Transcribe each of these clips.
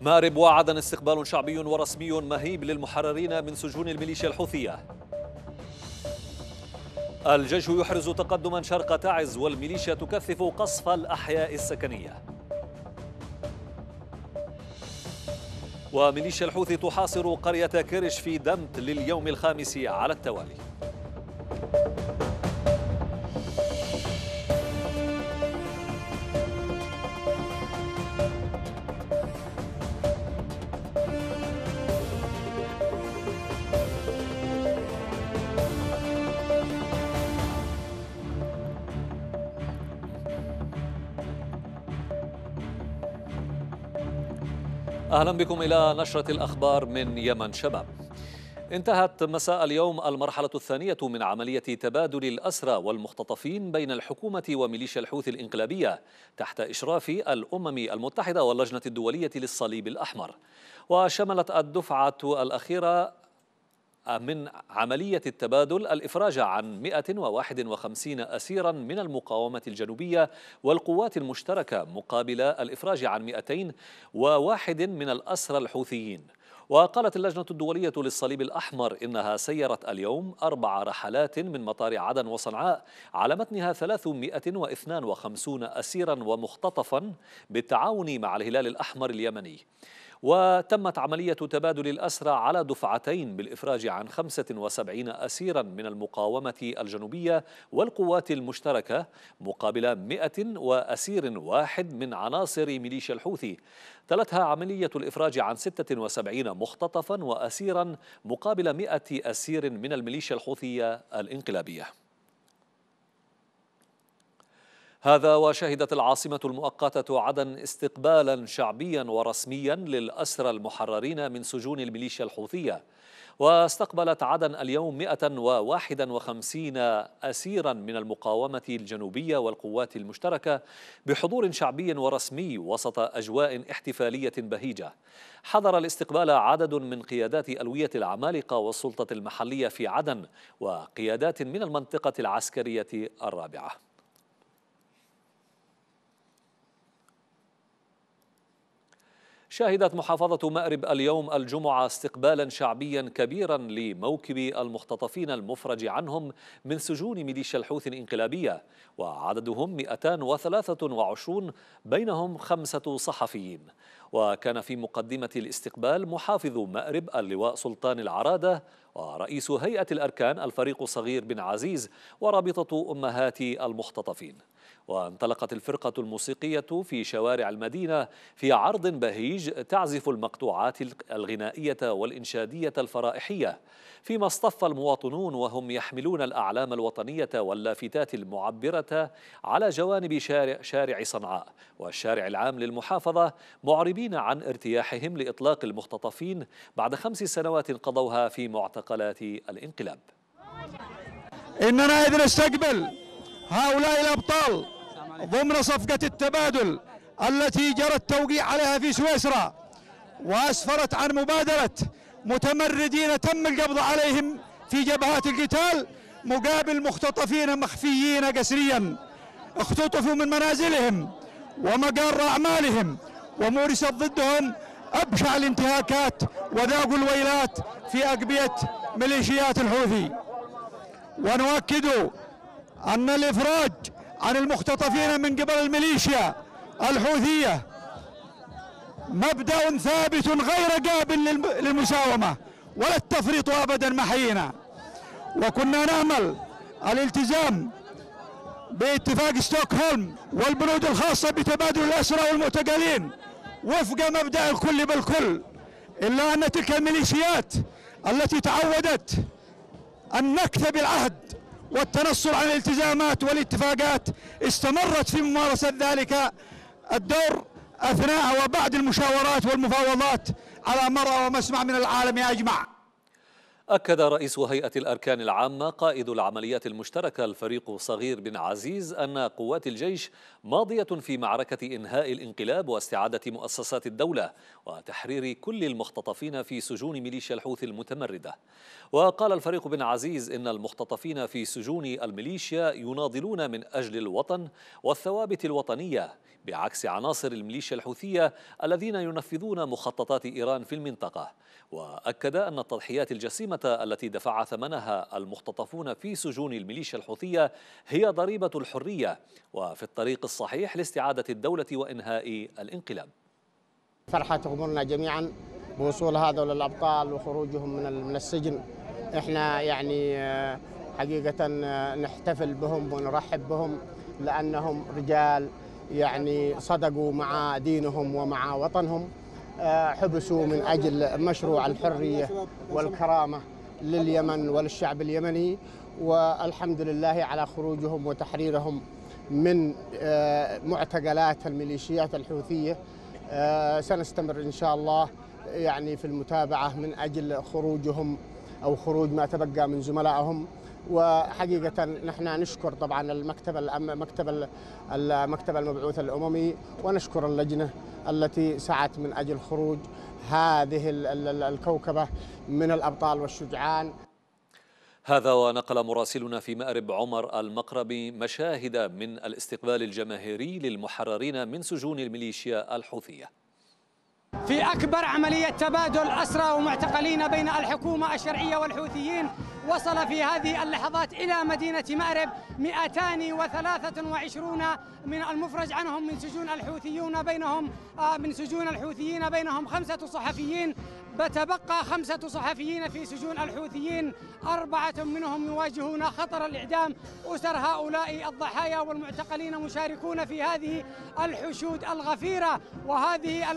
مأرب وعدن استقبال شعبي ورسمي مهيب للمحررين من سجون الميليشيا الحوثية الجيش يحرز تقدما شرق تعز والميليشيا تكثف قصف الأحياء السكنية وميليشيا الحوثي تحاصر قرية كرش في دمت لليوم الخامس على التوالي أهلا بكم إلى نشرة الأخبار من يمن شباب انتهت مساء اليوم المرحلة الثانية من عملية تبادل الأسرى والمختطفين بين الحكومة وميليشيا الحوثي الإنقلابية تحت إشراف الأمم المتحدة واللجنة الدولية للصليب الأحمر وشملت الدفعة الأخيرة من عملية التبادل الإفراج عن 151 أسيرا من المقاومة الجنوبية والقوات المشتركة مقابل الإفراج عن 201 من الأسرى الحوثيين وقالت اللجنة الدولية للصليب الأحمر إنها سيرت اليوم أربع رحلات من مطار عدن وصنعاء على متنها 352 أسيرا ومختطفا بالتعاون مع الهلال الأحمر اليمني وتمت عملية تبادل الأسرى على دفعتين بالإفراج عن 75 أسيرا من المقاومة الجنوبية والقوات المشتركة مقابل 100 وأسير واحد من عناصر ميليشيا الحوثي تلتها عملية الإفراج عن 76 مختطفا وأسيرا مقابل 100 أسير من الميليشيا الحوثية الانقلابية هذا وشهدت العاصمة المؤقتة عدن استقبالا شعبيا ورسميا للأسرى المحررين من سجون الميليشيا الحوثية واستقبلت عدن اليوم 151 أسيرا من المقاومة الجنوبية والقوات المشتركة بحضور شعبي ورسمي وسط أجواء احتفالية بهيجة حضر الاستقبال عدد من قيادات ألوية العمالقة والسلطة المحلية في عدن وقيادات من المنطقة العسكرية الرابعة شهدت محافظة مأرب اليوم الجمعة استقبالا شعبيا كبيرا لموكب المختطفين المفرج عنهم من سجون ميليشيا الحوثي الانقلابية وعددهم 223 بينهم خمسة صحفيين وكان في مقدمة الاستقبال محافظ مأرب اللواء سلطان العرادة ورئيس هيئة الأركان الفريق صغير بن عزيز ورابطة أمهات المختطفين وانطلقت الفرقة الموسيقية في شوارع المدينة في عرض بهيج تعزف المقطوعات الغنائية والإنشادية الفرائحية فيما اصطف المواطنون وهم يحملون الأعلام الوطنية واللافتات المعبرة على جوانب شارع, شارع صنعاء والشارع العام للمحافظة معربين عن ارتياحهم لإطلاق المختطفين بعد خمس سنوات قضوها في معتقلات الانقلاب إننا إذ نستقبل هؤلاء الأبطال ضمن صفقة التبادل التي جرى التوقيع عليها في سويسرا وأسفرت عن مبادرة متمردين تم القبض عليهم في جبهات القتال مقابل مختطفين مخفيين قسريا اختطفوا من منازلهم ومقر أعمالهم ومورست ضدهم أبشع الانتهاكات وذاقوا الويلات في أقبية ميليشيات الحوثي ونؤكد أن الإفراج عن المختطفين من قبل الميليشيا الحوثية مبدأ ثابت غير قابل للمساومة ولا التفريط أبدا محينا وكنا نأمل الالتزام باتفاق ستوكهولم والبنود الخاصة بتبادل الأسرى والمعتقلين وفق مبدأ الكل بالكل إلا أن تلك الميليشيات التي تعودت نكتب بالعهد والتنصل عن الالتزامات والاتفاقات استمرت في ممارسة ذلك الدور أثناء وبعد المشاورات والمفاوضات على مرأة ومسمع من العالم أجمع أكد رئيس هيئة الأركان العامة قائد العمليات المشتركة الفريق صغير بن عزيز أن قوات الجيش ماضية في معركة إنهاء الانقلاب واستعادة مؤسسات الدولة وتحرير كل المختطفين في سجون ميليشيا الحوثي المتمردة وقال الفريق بن عزيز إن المختطفين في سجون الميليشيا يناضلون من أجل الوطن والثوابت الوطنية بعكس عناصر الميليشيا الحوثية الذين ينفذون مخططات إيران في المنطقة وأكد أن التضحيات الجسيمة التي دفع ثمنها المختطفون في سجون الميليشيا الحوثية هي ضريبة الحرية وفي الطريق الصحيح لاستعادة الدولة وإنهاء الانقلاب فرحة تغمرنا جميعا بوصول هذول الابطال وخروجهم من من السجن احنا يعني آه، حقيقه آه، نحتفل بهم ونرحب بهم لانهم رجال يعني صدقوا مع دينهم ومع وطنهم آه، حبسوا من اجل مشروع الحريه والكرامه لليمن وللشعب اليمني والحمد لله على خروجهم وتحريرهم من معتقلات الميليشيات الحوثيه سنستمر ان شاء الله يعني في المتابعة من أجل خروجهم أو خروج ما تبقى من زملائهم وحقيقة نحن نشكر طبعا المكتب الأم مكتب المكتب المبعوث الأممي ونشكر اللجنة التي سعت من أجل خروج هذه الكوكبة من الأبطال والشجعان هذا ونقل مراسلنا في مأرب عمر المقربي مشاهد من الاستقبال الجماهيري للمحررين من سجون الميليشيا الحوثية في أكبر عملية تبادل أسرى ومعتقلين بين الحكومة الشرعية والحوثيين وصل في هذه اللحظات إلى مدينة مأرب 223 من المفرج عنهم من سجون الحوثيون بينهم آه، من سجون الحوثيين بينهم خمسة صحفيين بتبقى خمسة صحفيين في سجون الحوثيين أربعة منهم يواجهون خطر الإعدام أسر هؤلاء الضحايا والمعتقلين مشاركون في هذه الحشود الغفيرة وهذه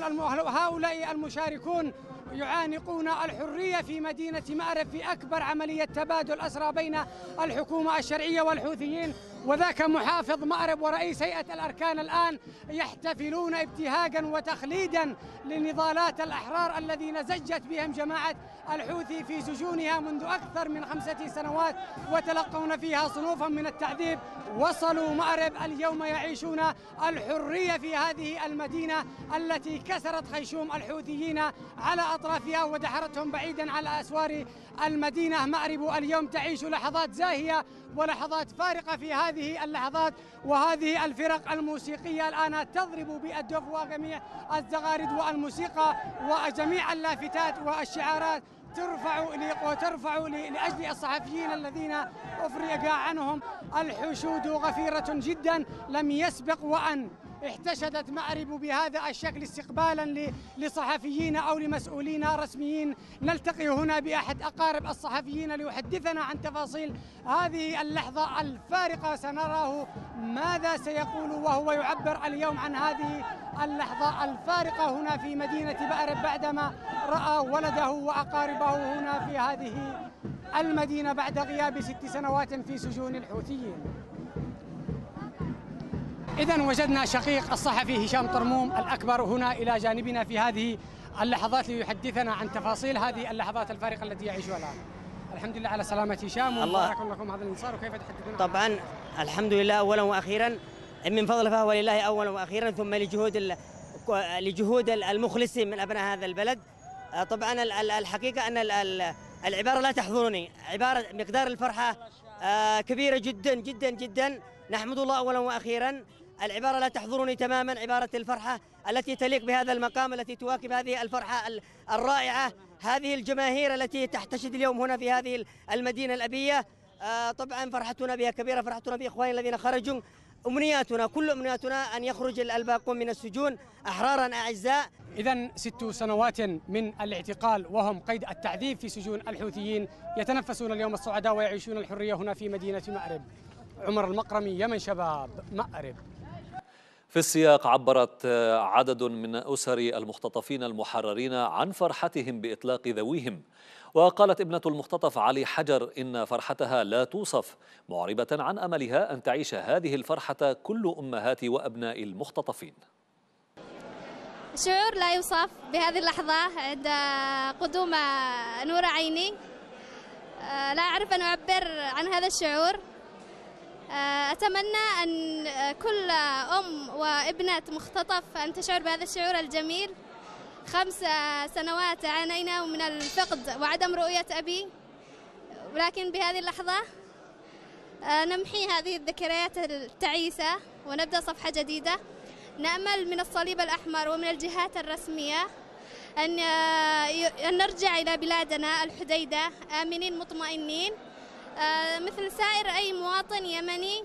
هؤلاء المشاركون يعانقون الحرية في مدينة مأرب في أكبر عملية تبادل أسرى بين الحكومة الشرعية والحوثيين وذاك محافظ مأرب ورئيس هيئة الأركان الآن يحتفلون ابتهاجا وتخليدا لنضالات الأحرار الذين زجت بهم جماعة الحوثي في سجونها منذ أكثر من خمسة سنوات وتلقون فيها صنوفا من التعذيب وصلوا مأرب اليوم يعيشون الحرية في هذه المدينة التي كسرت خيشوم الحوثيين على أطرافها ودحرتهم بعيدا على أسوار المدينة مأرب اليوم تعيش لحظات زاهية ولحظات فارقة في هذه اللحظات وهذه الفرق الموسيقية الآن تضرب بالدف وجميع الزغارد والموسيقى وجميع اللافتات والشعارات ترفع وترفع لاجل الصحفيين الذين افرج عنهم الحشود غفيره جدا لم يسبق وان احتشدت مأرب بهذا الشكل استقبالا لصحفيين أو لمسؤولين رسميين نلتقي هنا بأحد أقارب الصحفيين ليحدثنا عن تفاصيل هذه اللحظة الفارقة سنراه ماذا سيقول وهو يعبر اليوم عن هذه اللحظة الفارقة هنا في مدينة بأرب بعدما رأى ولده وأقاربه هنا في هذه المدينة بعد غياب ست سنوات في سجون الحوثيين إذا وجدنا شقيق الصحفي هشام طرموم الأكبر هنا إلى جانبنا في هذه اللحظات ليحدثنا عن تفاصيل هذه اللحظات الفارقة التي يعيشها الآن الحمد لله على سلامة هشام الله لكم هذا الانصار وكيف تحدثون طبعا الحمد لله أولا وأخيرا من فضل فهو لله أولا وأخيرا ثم لجهود لجهود المخلصين من أبناء هذا البلد آه، طبعا الحقيقة أن العبارة لا تحضرني عبارة مقدار الفرحة آه، كبيرة جدا جدا جدا نحمد الله أولا وأخيرا العبارة لا تحضرني تماما عبارة الفرحة التي تليق بهذا المقام التي تواكب هذه الفرحة الرائعة هذه الجماهير التي تحتشد اليوم هنا في هذه المدينة الأبية آه، طبعا فرحتنا بها كبيرة فرحتنا بإخواننا الذين خرجوا أمنياتنا كل أمنياتنا أن يخرج الباقون من السجون أحرارا أعزاء إذا ست سنوات من الاعتقال وهم قيد التعذيب في سجون الحوثيين يتنفسون اليوم الصعداء ويعيشون الحرية هنا في مدينة مأرب عمر المقرمي يمن شباب مأرب في السياق عبرت آه، عدد من أسر المختطفين المحررين عن فرحتهم بإطلاق ذويهم وقالت ابنة المختطف علي حجر إن فرحتها لا توصف معربة عن أملها أن تعيش هذه الفرحة كل أمهات وأبناء المختطفين شعور لا يوصف بهذه اللحظة عند قدوم نور عيني آه، لا أعرف أن أعبر عن هذا الشعور آه، أتمنى أن آه، كل أم وابنة مختطف أن تشعر بهذا الشعور الجميل خمس سنوات عانينا من الفقد وعدم رؤية أبي ولكن بهذه اللحظة آه، نمحي هذه الذكريات التعيسة ونبدأ صفحة جديدة نأمل من الصليب الأحمر ومن الجهات الرسمية أن نرجع إلى بلادنا الحديدة آمنين مطمئنين آه، مثل سائر أي مواطن يمني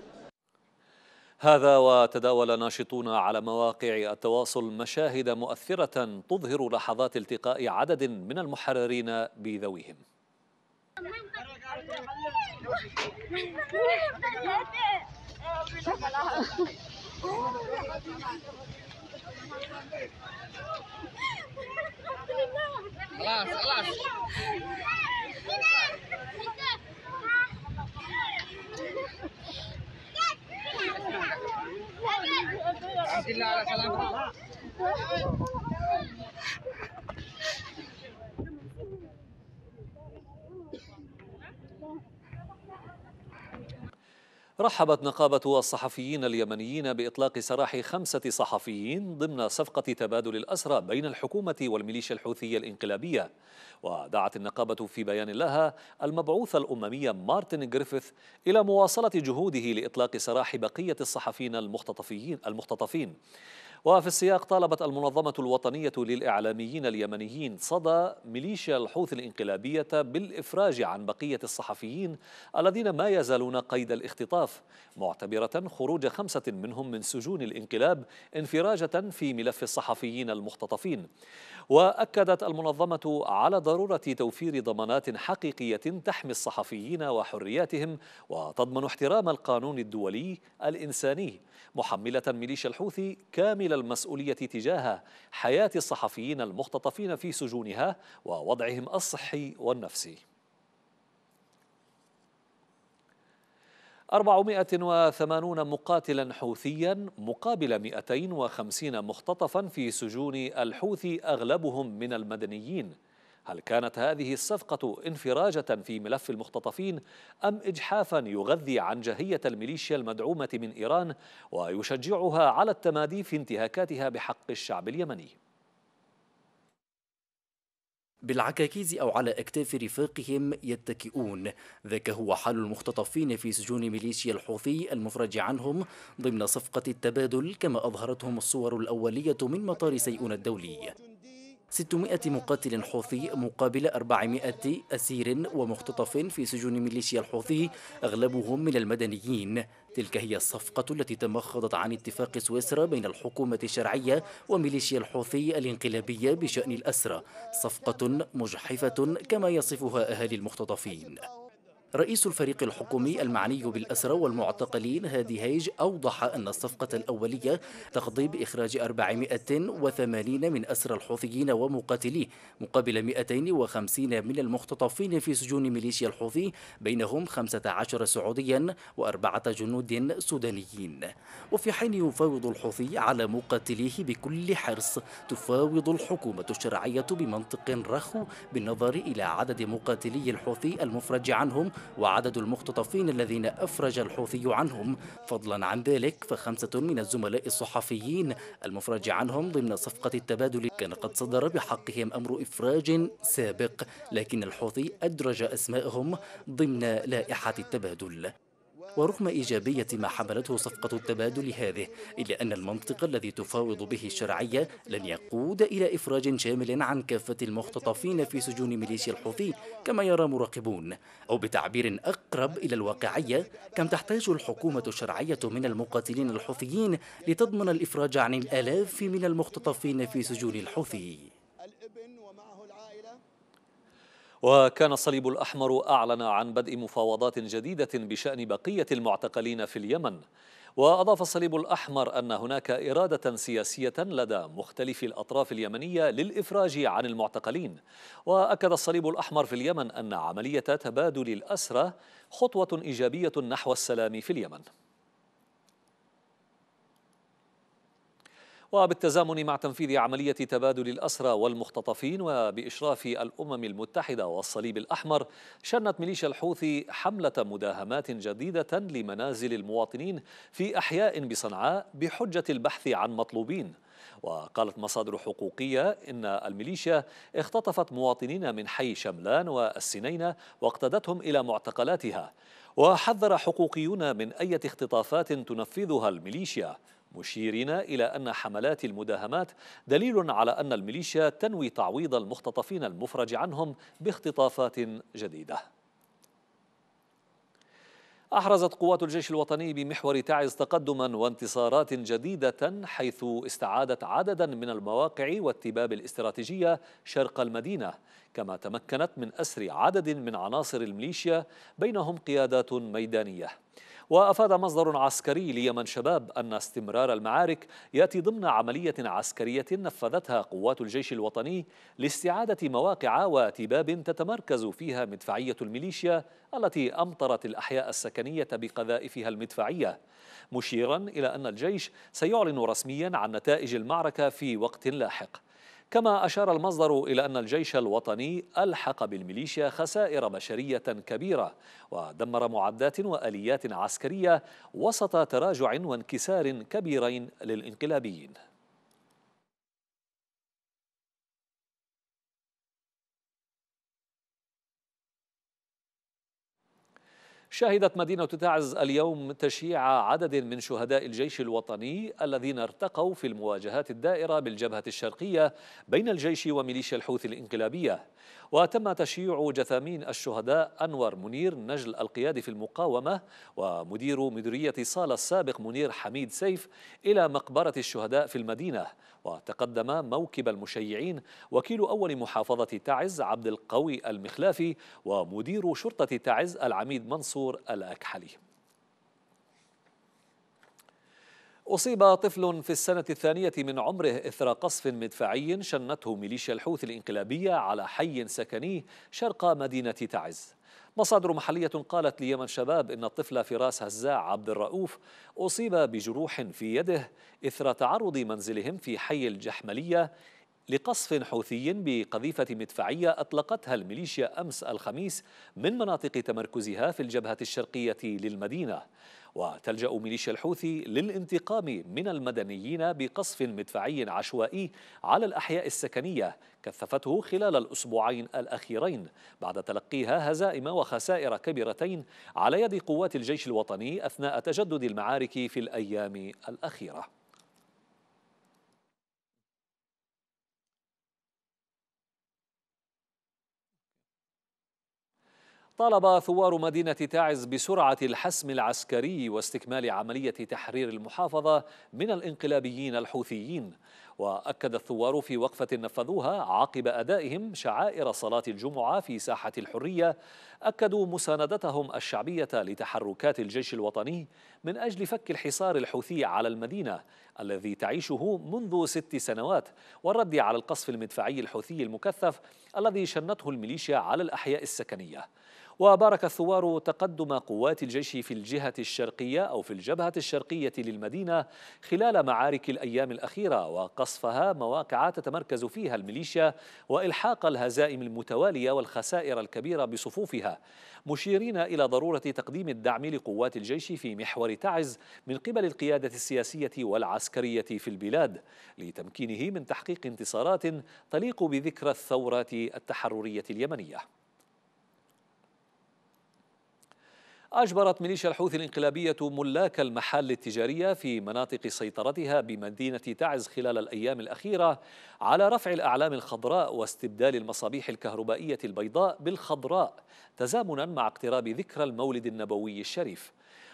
هذا وتداول ناشطون على مواقع التواصل مشاهد مؤثرة تظهر لحظات التقاء عدد من المحررين بذويهم خلاص خلاص Alhamdulillah, salam. رحبت نقابة الصحفيين اليمنيين بإطلاق سراح خمسة صحفيين ضمن صفقة تبادل الأسرى بين الحكومة والميليشيا الحوثية الإنقلابية ودعت النقابة في بيان لها المبعوث الأممي مارتن جريفيث إلى مواصلة جهوده لإطلاق سراح بقية الصحفيين المختطفين المختطفين وفي السياق طالبت المنظمة الوطنية للإعلاميين اليمنيين صدى ميليشيا الحوثي الإنقلابية بالإفراج عن بقية الصحفيين الذين ما يزالون قيد الاختطاف معتبرة خروج خمسة منهم من سجون الانقلاب انفراجة في ملف الصحفيين المختطفين وأكدت المنظمة على ضرورة توفير ضمانات حقيقية تحمي الصحفيين وحرياتهم وتضمن احترام القانون الدولي الإنساني محملة ميليشيا الحوثي كامل المسؤولية تجاه حياة الصحفيين المختطفين في سجونها ووضعهم الصحي والنفسي 480 مقاتلا حوثيا مقابل 250 مختطفا في سجون الحوثي أغلبهم من المدنيين هل كانت هذه الصفقة انفراجة في ملف المختطفين أم إجحافا يغذي عن جهية الميليشيا المدعومة من إيران ويشجعها على التمادي في انتهاكاتها بحق الشعب اليمني؟ بالعكاكيز أو على أكتاف رفاقهم يتكئون ذاك هو حال المختطفين في سجون ميليشيا الحوثي المفرج عنهم ضمن صفقة التبادل كما أظهرتهم الصور الأولية من مطار سيئون الدولي 600 مقاتل حوثي مقابل 400 أسير ومختطف في سجون ميليشيا الحوثي أغلبهم من المدنيين تلك هي الصفقة التي تمخضت عن اتفاق سويسرا بين الحكومة الشرعية وميليشيا الحوثي الانقلابية بشأن الأسرة صفقة مجحفة كما يصفها أهالي المختطفين رئيس الفريق الحكومي المعني بالأسرى والمعتقلين هادي هيج أوضح أن الصفقة الأولية تقضي بإخراج 480 من أسرى الحوثيين ومقاتليه مقابل 250 من المختطفين في سجون ميليشيا الحوثي بينهم 15 سعوديا وأربعة جنود سودانيين وفي حين يفاوض الحوثي على مقاتليه بكل حرص تفاوض الحكومة الشرعية بمنطق رخو بالنظر إلى عدد مقاتلي الحوثي المفرج عنهم وعدد المختطفين الذين أفرج الحوثي عنهم فضلا عن ذلك فخمسة من الزملاء الصحفيين المفرج عنهم ضمن صفقة التبادل كان قد صدر بحقهم أمر إفراج سابق لكن الحوثي أدرج أسماءهم ضمن لائحة التبادل ورغم إيجابية ما حملته صفقة التبادل هذه إلا أن المنطق الذي تفاوض به الشرعية لن يقود إلى إفراج شامل عن كافة المختطفين في سجون ميليشيا الحوثي كما يرى مراقبون أو بتعبير أقرب إلى الواقعية كم تحتاج الحكومة الشرعية من المقاتلين الحوثيين لتضمن الإفراج عن الآلاف من المختطفين في سجون الحوثي وكان الصليب الأحمر أعلن عن بدء مفاوضات جديدة بشأن بقية المعتقلين في اليمن وأضاف الصليب الأحمر أن هناك إرادة سياسية لدى مختلف الأطراف اليمنية للإفراج عن المعتقلين وأكد الصليب الأحمر في اليمن أن عملية تبادل الأسرى خطوة إيجابية نحو السلام في اليمن وبالتزامن مع تنفيذ عملية تبادل الأسرى والمختطفين وبإشراف الأمم المتحدة والصليب الأحمر شنت ميليشيا الحوثي حملة مداهمات جديدة لمنازل المواطنين في أحياء بصنعاء بحجة البحث عن مطلوبين وقالت مصادر حقوقية إن الميليشيا اختطفت مواطنين من حي شملان والسنينة واقتدتهم إلى معتقلاتها وحذر حقوقيون من أي اختطافات تنفذها الميليشيا مشيرين إلى أن حملات المداهمات دليل على أن الميليشيا تنوي تعويض المختطفين المفرج عنهم باختطافات جديدة أحرزت قوات الجيش الوطني بمحور تعز تقدما وانتصارات جديدة حيث استعادت عددا من المواقع والتباب الاستراتيجية شرق المدينة كما تمكنت من أسر عدد من عناصر الميليشيا بينهم قيادات ميدانية وأفاد مصدر عسكري ليمن شباب أن استمرار المعارك يأتي ضمن عملية عسكرية نفذتها قوات الجيش الوطني لاستعادة مواقع وتباب تتمركز فيها مدفعية الميليشيا التي أمطرت الأحياء السكنية بقذائفها المدفعية مشيرا إلى أن الجيش سيعلن رسميا عن نتائج المعركة في وقت لاحق كما أشار المصدر إلى أن الجيش الوطني ألحق بالميليشيا خسائر بشرية كبيرة ودمر معدات وآليات عسكرية وسط تراجع وانكسار كبيرين للإنقلابيين شهدت مدينة تعز اليوم تشييع عدد من شهداء الجيش الوطني الذين ارتقوا في المواجهات الدائرة بالجبهة الشرقية بين الجيش وميليشيا الحوثي الانقلابية وتم تشييع جثامين الشهداء أنور منير نجل القيادي في المقاومة ومدير مديرية صالة السابق منير حميد سيف إلى مقبرة الشهداء في المدينة وتقدم موكب المشيعين وكيل أول محافظة تعز عبد القوي المخلافي ومدير شرطة تعز العميد منصور الأكحلي أصيب طفل في السنة الثانية من عمره إثر قصف مدفعي شنته ميليشيا الحوث الإنقلابية على حي سكني شرق مدينة تعز مصادر محلية قالت ليمن شباب إن الطفل فراس هزاع عبد الرؤوف أصيب بجروح في يده إثر تعرض منزلهم في حي الجحملية لقصف حوثي بقذيفة مدفعية أطلقتها الميليشيا أمس الخميس من مناطق تمركزها في الجبهة الشرقية للمدينة وتلجأ ميليشيا الحوثي للانتقام من المدنيين بقصف مدفعي عشوائي على الأحياء السكنية كثفته خلال الأسبوعين الأخيرين بعد تلقيها هزائم وخسائر كبيرتين على يد قوات الجيش الوطني أثناء تجدد المعارك في الأيام الأخيرة طالب ثوار مدينة تعز بسرعة الحسم العسكري واستكمال عملية تحرير المحافظة من الانقلابيين الحوثيين وأكد الثوار في وقفة نفذوها عقب أدائهم شعائر صلاة الجمعة في ساحة الحرية أكدوا مساندتهم الشعبية لتحركات الجيش الوطني من أجل فك الحصار الحوثي على المدينة الذي تعيشه منذ ست سنوات والرد على القصف المدفعي الحوثي المكثف الذي شنته الميليشيا على الأحياء السكنية وبارك الثوار تقدم قوات الجيش في الجهة الشرقية أو في الجبهة الشرقية للمدينة خلال معارك الأيام الأخيرة وقصفها مواقع تتمركز فيها الميليشيا وإلحاق الهزائم المتوالية والخسائر الكبيرة بصفوفها مشيرين إلى ضرورة تقديم الدعم لقوات الجيش في محور تعز من قبل القيادة السياسية والعسكرية في البلاد لتمكينه من تحقيق انتصارات تليق بذكرى الثورات التحررية اليمنية أجبرت ميليشيا الحوثي الانقلابية ملاك المحال التجارية في مناطق سيطرتها بمدينة تعز خلال الأيام الأخيرة على رفع الأعلام الخضراء واستبدال المصابيح الكهربائية البيضاء بالخضراء تزامنا مع اقتراب ذكرى المولد النبوي الشريف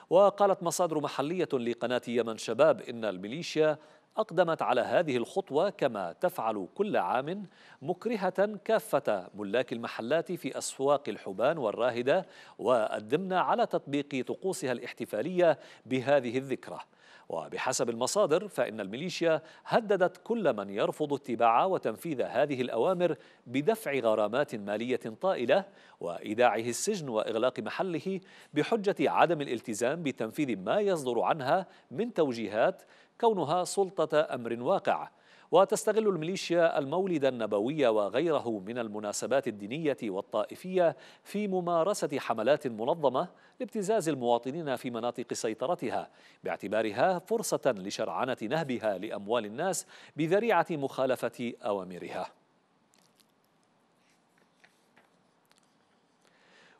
وقالت مصادر محلية لقناة يمن شباب إن الميليشيا أقدمت على هذه الخطوة كما تفعل كل عام مكرهة كافة ملاك المحلات في أسواق الحبان والراهدة والدمنة على تطبيق طقوسها الاحتفالية بهذه الذكرى وبحسب المصادر فإن الميليشيا هددت كل من يرفض اتباع وتنفيذ هذه الأوامر بدفع غرامات مالية طائلة وإيداعه السجن وإغلاق محله بحجة عدم الالتزام بتنفيذ ما يصدر عنها من توجيهات كونها سلطة أمر واقع وتستغل الميليشيا المولد النبوي وغيره من المناسبات الدينية والطائفية في ممارسة حملات منظمة لابتزاز المواطنين في مناطق سيطرتها باعتبارها فرصة لشرعنة نهبها لأموال الناس بذريعة مخالفة أوامرها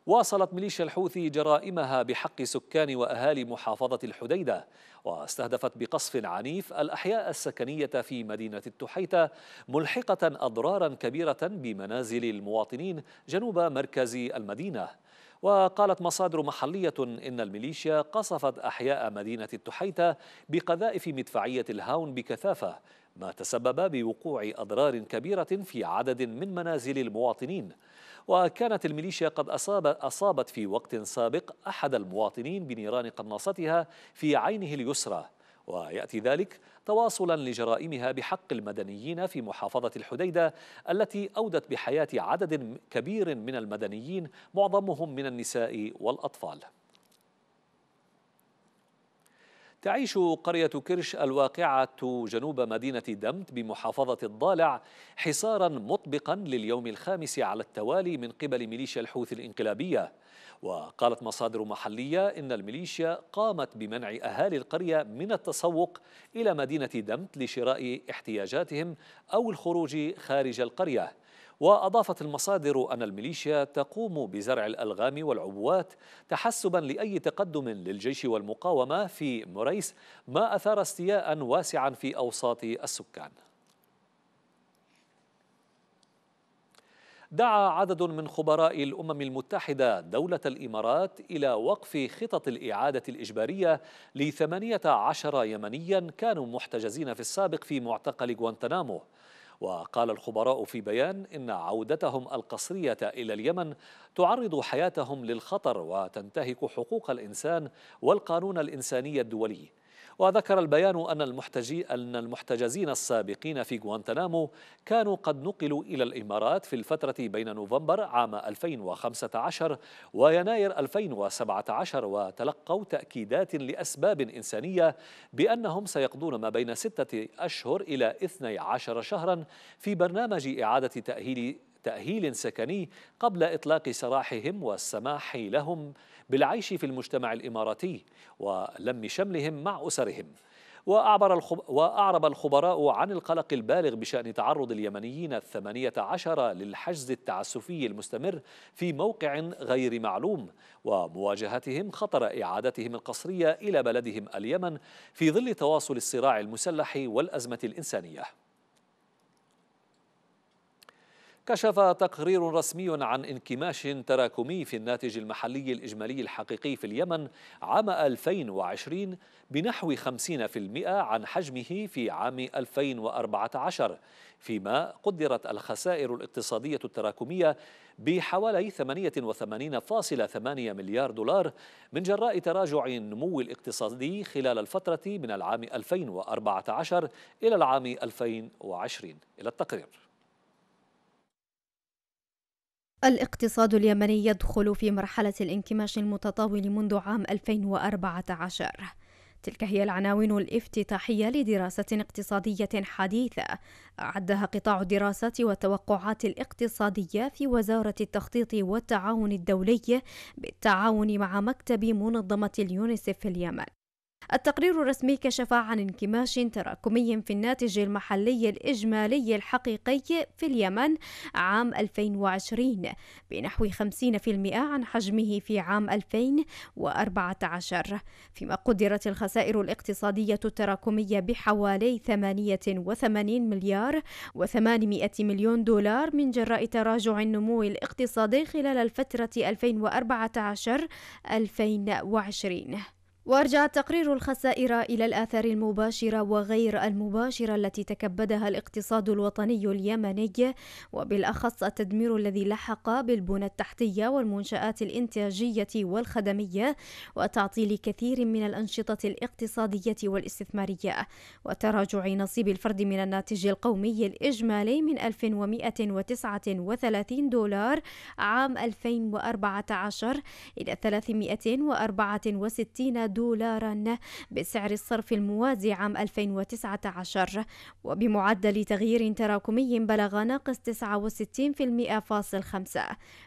واصلت ميليشيا الحوثي جرائمها بحق سكان واهالي محافظه الحديده واستهدفت بقصف عنيف الاحياء السكنيه في مدينه التحيته ملحقه اضرارا كبيره بمنازل المواطنين جنوب مركز المدينه وقالت مصادر محلية إن الميليشيا قصفت أحياء مدينة التحيتة بقذائف مدفعية الهاون بكثافة ما تسبب بوقوع أضرار كبيرة في عدد من منازل المواطنين وكانت الميليشيا قد أصاب أصابت في وقت سابق أحد المواطنين بنيران قناصتها في عينه اليسرى ويأتي ذلك تواصلا لجرائمها بحق المدنيين في محافظة الحديدة التي أودت بحياة عدد كبير من المدنيين معظمهم من النساء والأطفال تعيش قرية كرش الواقعة جنوب مدينة دمت بمحافظة الضالع حصارا مطبقا لليوم الخامس على التوالي من قبل ميليشيا الحوث الانقلابية وقالت مصادر محلية إن الميليشيا قامت بمنع أهالي القرية من التسوق إلى مدينة دمت لشراء احتياجاتهم أو الخروج خارج القرية وأضافت المصادر أن الميليشيا تقوم بزرع الألغام والعبوات تحسبا لأي تقدم للجيش والمقاومة في مريس ما أثار استياء واسعا في أوساط السكان دعا عدد من خبراء الامم المتحده دوله الامارات الى وقف خطط الاعاده الاجباريه ل 18 يمنيا كانوا محتجزين في السابق في معتقل غوانتنامو وقال الخبراء في بيان إن عودتهم القسرية إلى اليمن تعرض حياتهم للخطر وتنتهك حقوق الإنسان والقانون الإنساني الدولي وذكر البيان أن, المحتجي أن المحتجزين السابقين في غوانتنامو كانوا قد نقلوا إلى الإمارات في الفترة بين نوفمبر عام 2015 ويناير 2017 وتلقوا تأكيدات لأسباب إنسانية بأنهم سيقضون ما بين ستة أشهر إلى 12 شهرا في برنامج إعادة تأهيل تأهيل سكني قبل إطلاق سراحهم والسماح لهم بالعيش في المجتمع الإماراتي ولم شملهم مع أسرهم وأعبر الخب... وأعرب الخبراء عن القلق البالغ بشأن تعرض اليمنيين الثمانية عشر للحجز التعسفي المستمر في موقع غير معلوم ومواجهتهم خطر إعادتهم القسرية إلى بلدهم اليمن في ظل تواصل الصراع المسلح والأزمة الإنسانية كشف تقرير رسمي عن انكماش تراكمي في الناتج المحلي الإجمالي الحقيقي في اليمن عام 2020 بنحو 50% عن حجمه في عام 2014 فيما قدرت الخسائر الاقتصادية التراكمية بحوالي 88.8 مليار دولار من جراء تراجع النمو الاقتصادي خلال الفترة من العام 2014 إلى العام 2020 إلى التقرير الاقتصاد اليمني يدخل في مرحلة الانكماش المتطاول منذ عام 2014 تلك هي العناوين الافتتاحية لدراسة اقتصادية حديثة أعدها قطاع الدراسات والتوقعات الاقتصادية في وزارة التخطيط والتعاون الدولي بالتعاون مع مكتب منظمة اليونيسف في اليمن التقرير الرسمي كشف عن انكماش تراكمي في الناتج المحلي الإجمالي الحقيقي في اليمن عام 2020 بنحو 50% عن حجمه في عام 2014 فيما قدرت الخسائر الاقتصادية التراكمية بحوالي 88 مليار و800 مليون دولار من جراء تراجع النمو الاقتصادي خلال الفترة 2014 2020 وارجع تقرير الخسائر الى الاثار المباشره وغير المباشره التي تكبدها الاقتصاد الوطني اليمني وبالاخص التدمير الذي لحق بالبنى التحتيه والمنشات الانتاجيه والخدميه وتعطيل كثير من الانشطه الاقتصاديه والاستثماريه وتراجع نصيب الفرد من الناتج القومي الاجمالي من 1139 دولار عام 2014 الى 364 دولار دولارا بسعر الصرف الموازي عام 2019 وبمعدل تغيير تراكمي بلغ ناقص 69.5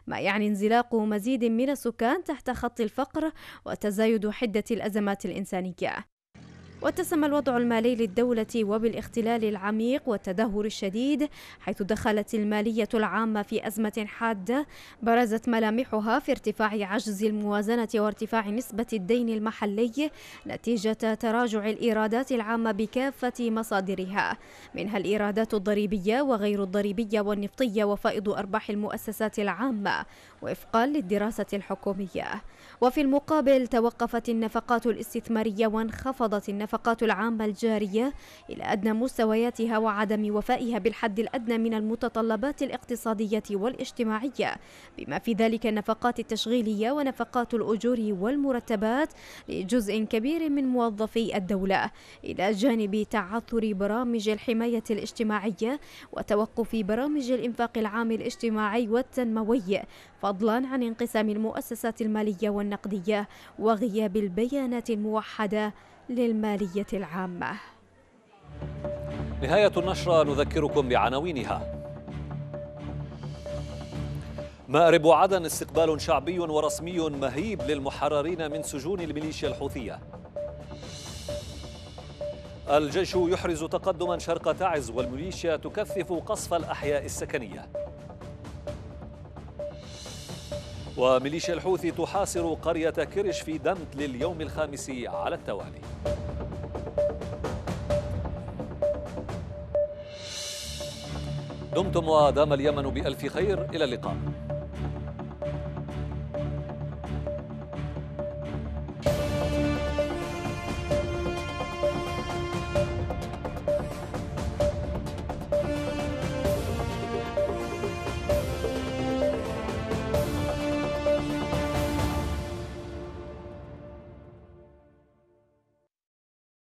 ما يعني انزلاق مزيد من السكان تحت خط الفقر وتزايد حدة الأزمات الإنسانية واتسم الوضع المالي للدولة وبالاختلال العميق والتدهور الشديد حيث دخلت المالية العامة في أزمة حادة برزت ملامحها في ارتفاع عجز الموازنة وارتفاع نسبة الدين المحلي نتيجة تراجع الإيرادات العامة بكافة مصادرها منها الإيرادات الضريبية وغير الضريبية والنفطية وفائض أرباح المؤسسات العامة وفقا للدراسة الحكومية وفي المقابل توقفت النفقات الاستثمارية وانخفضت النفقات النفقات العامة الجارية إلى أدنى مستوياتها وعدم وفائها بالحد الأدنى من المتطلبات الاقتصادية والاجتماعية بما في ذلك النفقات التشغيلية ونفقات الأجور والمرتبات لجزء كبير من موظفي الدولة إلى جانب تعثر برامج الحماية الاجتماعية وتوقف برامج الإنفاق العام الاجتماعي والتنموي فضلا عن انقسام المؤسسات المالية والنقدية وغياب البيانات الموحدة للمالية العامة نهاية النشرة نذكركم بعناوينها مأرب عدن استقبال شعبي ورسمي مهيب للمحررين من سجون الميليشيا الحوثية الجيش يحرز تقدما شرق تعز والميليشيا تكثف قصف الأحياء السكنية وميليشيا الحوثي تحاصر قرية كرش في دمت لليوم الخامس على التوالي دمتم ودام اليمن بألف خير إلى اللقاء